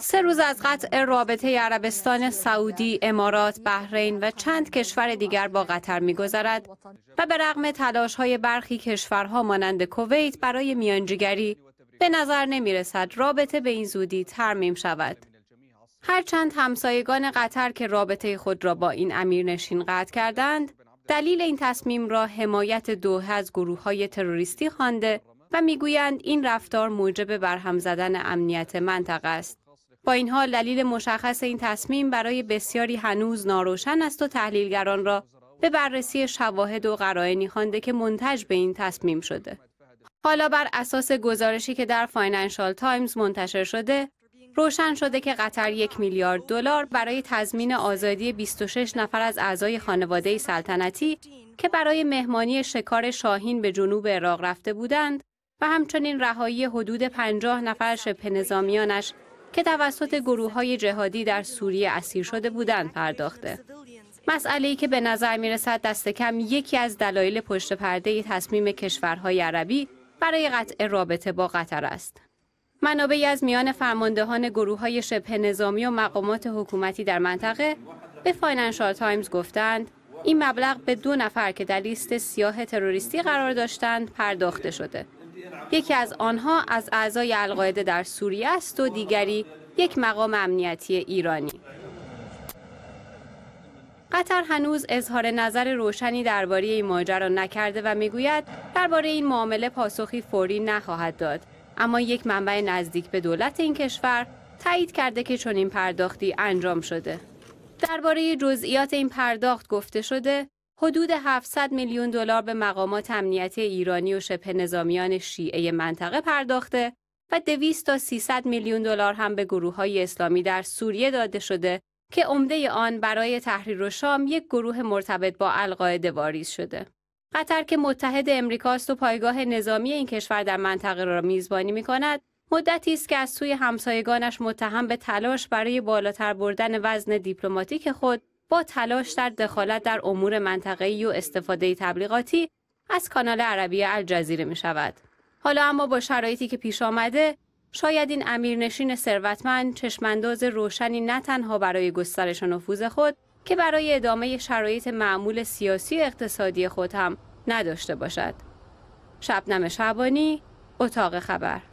سه روز از قطع رابطه عربستان سعودی، امارات، بحرین و چند کشور دیگر با قطر میگذرد و به رغم تلاش های برخی کشورها مانند کویت برای میانجیگری به نظر نمی رسد رابطه به این زودی ترمیم شود. هرچند همسایگان قطر که رابطه خود را با این امیرنشین قطع کردند، دلیل این تصمیم را حمایت دوه از گروه های تروریستی خوانده و میگویند این رفتار موجب برهم زدن امنیت منطقه است. با این حال دلیل مشخص این تصمیم برای بسیاری هنوز ناروشن است و تحلیلگران را به بررسی شواهد و قرائنی خوانده که منتج به این تصمیم شده. حالا بر اساس گزارشی که در فاینانشال تایمز منتشر شده، روشن شده که قطر یک میلیارد دلار برای تضمین آزادی 26 نفر از اعضای خانواده سلطنتی که برای مهمانی شکار شاهین به جنوب عراق رفته بودند و همچنین رهایی حدود 50 نفر شبه نظامیانش که توسط گروه های جهادی در سوریه اسیر شده بودند پرداخته. مسئله ای که به نظر می رسد دست کم یکی از دلایل پشت پرده تصمیم کشورهای عربی برای قطع رابطه با قطر است. منابعی از میان فرماندهان گروه های شبه نظامی و مقامات حکومتی در منطقه به فایننشال تایمز گفتند این مبلغ به دو نفر که در لیست سیاه تروریستی قرار داشتند پرداخته شده. یکی از آنها از اعضای القاعده در سوریه است و دیگری یک مقام امنیتی ایرانی قطر هنوز اظهار نظر روشنی درباره این ماجرا نکرده و میگوید درباره این معامله پاسخی فوری نخواهد داد اما یک منبع نزدیک به دولت این کشور تایید کرده که چنین پرداختی انجام شده درباره جزئیات این پرداخت گفته شده حدود 700 میلیون دلار به مقامات امنیتی ایرانی و شبه نظامیان شیعه منطقه پرداخته و 200 تا 300 میلیون دلار هم به گروه های اسلامی در سوریه داده شده که عمده آن برای تحریر و شام یک گروه مرتبط با القاعده واریز شده. قطر که متحد امریکاست و پایگاه نظامی این کشور در منطقه را میزبانی می کند، مدتی است که از سوی همسایگانش متهم به تلاش برای بالاتر بردن وزن دیپلماتیک خود با تلاش در دخالت در امور منطقه‌ای و استفاده تبلیغاتی از کانال عربی الجزیره می شود. حالا اما با شرایطی که پیش آمده شاید این امیرنشین ثروتمند چشمانداز روشنی نه تنها برای گسترش و نفوذ خود که برای ادامه شرایط معمول سیاسی و اقتصادی خود هم نداشته باشد. شبنم شبانی، اتاق خبر